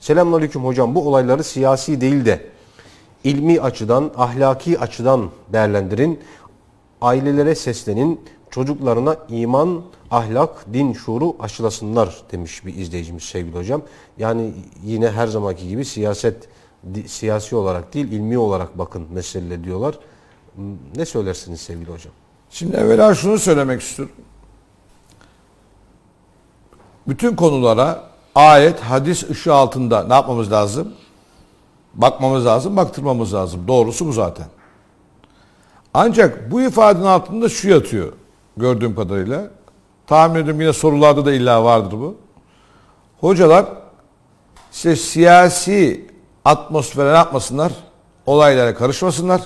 Selamünaleyküm hocam bu olayları siyasi değil de ilmi açıdan, ahlaki açıdan değerlendirin. Ailelere seslenin, çocuklarına iman, ahlak, din şuuru aşılasınlar demiş bir izleyicimiz sevgili hocam. Yani yine her zamanki gibi siyaset siyasi olarak değil ilmi olarak bakın mesele diyorlar. Ne söylersiniz sevgili hocam? Şimdi evvela şunu söylemek istiyorum. Bütün konulara ayet, hadis ışığı altında ne yapmamız lazım? Bakmamız lazım, baktırmamız lazım. Doğrusu bu zaten. Ancak bu ifadenin altında şu yatıyor gördüğüm kadarıyla. Tahmin ediyorum yine sorularda da illa vardır bu. Hocalar işte siyasi atmosfere ne yapmasınlar? Olaylara karışmasınlar.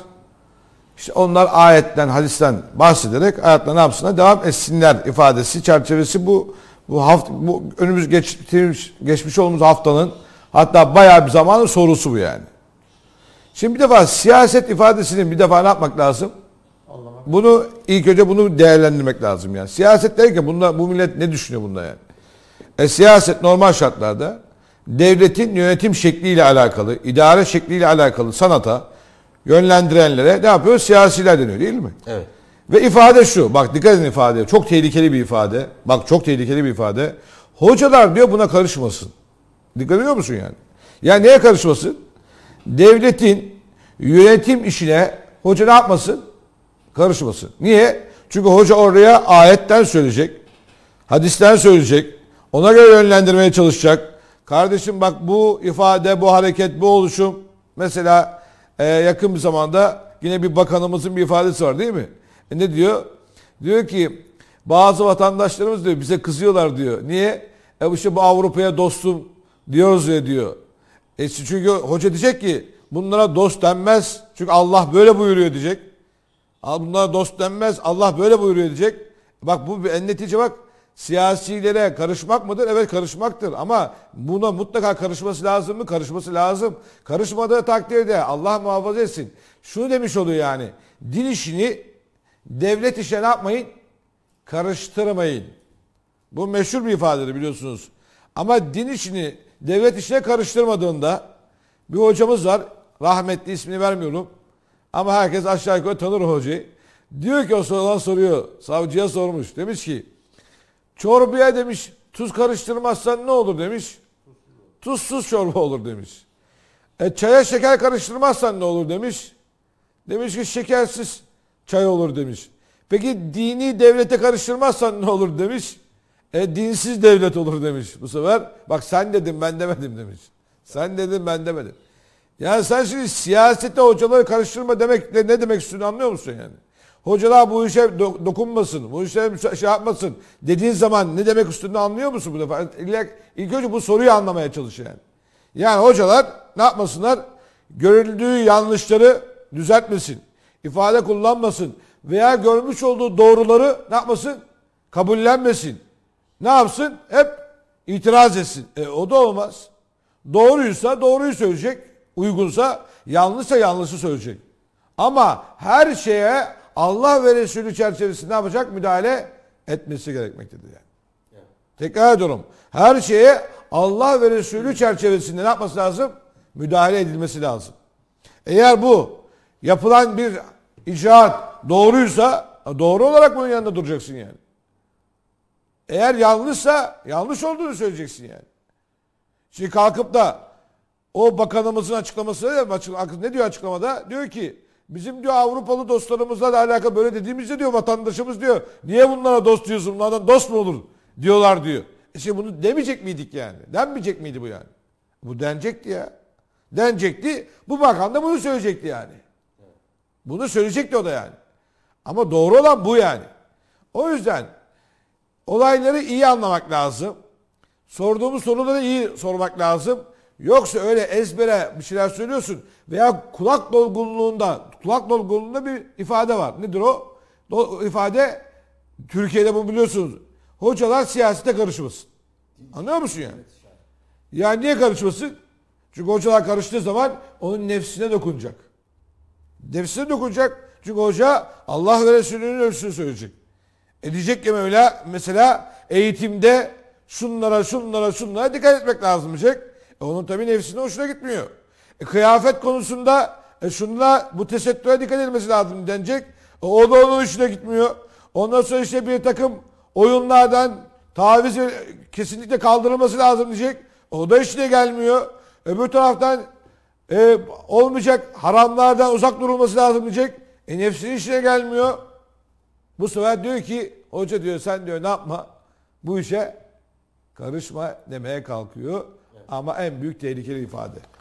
İşte onlar ayetten, hadisten bahsederek hayatla ne yapsınlar? Devam etsinler ifadesi, çerçevesi bu bu hafta bu önümüz geçtiğimiz geçmiş olduğumuz haftanın hatta bayağı bir zamanın sorusu bu yani. Şimdi bir defa siyaset ifadesini bir defa ne yapmak lazım? Anlamak. Bunu ilk önce bunu değerlendirmek lazım yani. Siyaset derken bunda bu millet ne düşünüyor bunda yani? E siyaset normal şartlarda devletin yönetim şekliyle alakalı, idare şekliyle alakalı sanata yönlendirenlere ne yapıyor? Siyasiler deniyor değil mi? Evet. Ve ifade şu. Bak dikkat edin ifade. Çok tehlikeli bir ifade. Bak çok tehlikeli bir ifade. Hocalar diyor buna karışmasın. Dikkat ediyor musun yani? Yani neye karışmasın? Devletin yönetim işine hoca ne yapmasın? Karışmasın. Niye? Çünkü hoca oraya ayetten söyleyecek. Hadisten söyleyecek. Ona göre yönlendirmeye çalışacak. Kardeşim bak bu ifade, bu hareket, bu oluşum. Mesela e, yakın bir zamanda yine bir bakanımızın bir ifadesi var değil mi? E ne diyor? Diyor ki bazı vatandaşlarımız diyor bize kızıyorlar diyor. Niye? E işte bu Avrupa'ya dostum diyoruz ya diyor. E çünkü hoca diyecek ki bunlara dost denmez. Çünkü Allah böyle buyuruyor diyecek. Bunlara dost denmez. Allah böyle buyuruyor diyecek. Bak bu en netice bak siyasilere karışmak mıdır? Evet karışmaktır ama buna mutlaka karışması lazım mı? Karışması lazım. Karışmadığı takdirde Allah muhafaza etsin. Şunu demiş oluyor yani. Din işini Devlet işe ne yapmayın? Karıştırmayın. Bu meşhur bir ifadedir biliyorsunuz. Ama din işini devlet işine karıştırmadığında bir hocamız var. Rahmetli ismini vermiyorum. Ama herkes aşağı yukarı tanır hocayı. Diyor ki o sorulan soruyor. Savcıya sormuş. Demiş ki çorbaya demiş tuz karıştırmazsan ne olur demiş. Tuzsuz çorba olur demiş. E çaya şeker karıştırmazsan ne olur demiş. Demiş ki şekersiz çay olur demiş. Peki dini devlete karıştırmazsan ne olur demiş. E, dinsiz devlet olur demiş bu sefer. Bak sen dedim ben demedim demiş. Sen dedim ben demedim. Yani sen şimdi siyasete hocaları karıştırma demek ne demek istiyorsun anlıyor musun yani? Hocalar bu işe dokunmasın, bu işe şey yapmasın dediğin zaman ne demek üstünde anlıyor musun bu defa? İlk, ilk önce bu soruyu anlamaya çalış yani. Yani hocalar ne yapmasınlar? Görüldüğü yanlışları düzeltmesin ifade kullanmasın veya görmüş olduğu doğruları ne yapmasın? Kabullenmesin. Ne yapsın? Hep itiraz etsin. E, o da olmaz. Doğruysa doğruyu söyleyecek. Uygunsa yanlışsa yanlışı söyleyecek. Ama her şeye Allah ve Resulü çerçevesinde ne yapacak? Müdahale etmesi gerekmektedir yani. Tekrar ediyorum. Her şeye Allah ve Resulü çerçevesinde ne yapması lazım? Müdahale edilmesi lazım. Eğer bu yapılan bir icraat doğruysa doğru olarak bunun yanında duracaksın yani. Eğer yanlışsa yanlış olduğunu söyleyeceksin yani. Şimdi kalkıp da o bakanımızın açıklaması ne diyor açıklamada? Diyor ki bizim diyor Avrupalı dostlarımızla da alaka böyle dediğimizde diyor vatandaşımız diyor niye bunlara dost diyorsun bunlardan dost mu olur diyorlar diyor. E şimdi bunu demeyecek miydik yani? Denmeyecek miydi bu yani? Bu denecekti ya. Denecekti. Bu bakan da bunu söyleyecekti yani. Bunu söyleyecekti o da yani. Ama doğru olan bu yani. O yüzden olayları iyi anlamak lazım. Sorduğumuz soruları iyi sormak lazım. Yoksa öyle ezbere bir şeyler söylüyorsun veya kulak dolgunluğunda kulak dolgunluğunda bir ifade var. Nedir o? O ifade Türkiye'de bu biliyorsunuz. Hocalar siyasete karışmasın. Anlıyor musun yani? Yani niye karışmasın? Çünkü hocalar karıştığı zaman onun nefsine dokunacak. Nefsine dokunacak. Çünkü hoca Allah ve Resulü'nün ölçüsünü söyleyecek. E diyecek ki Mevla mesela eğitimde şunlara şunlara şunlara dikkat etmek lazım diyecek. E onun tabii nefsine hoşuna gitmiyor. E kıyafet konusunda e şunla bu tesettüre dikkat edilmesi lazım denecek. E o da onun hoşuna gitmiyor. Ondan sonra işte bir takım oyunlardan taviz kesinlikle kaldırılması lazım diyecek. O da işine gelmiyor. Öbür taraftan e, olmayacak. Haramlardan uzak durulması lazım diyecek. E nefsinin işine gelmiyor. Bu sefer diyor ki hoca diyor sen diyor ne yapma bu işe karışma demeye kalkıyor. Evet. Ama en büyük tehlikeli ifade.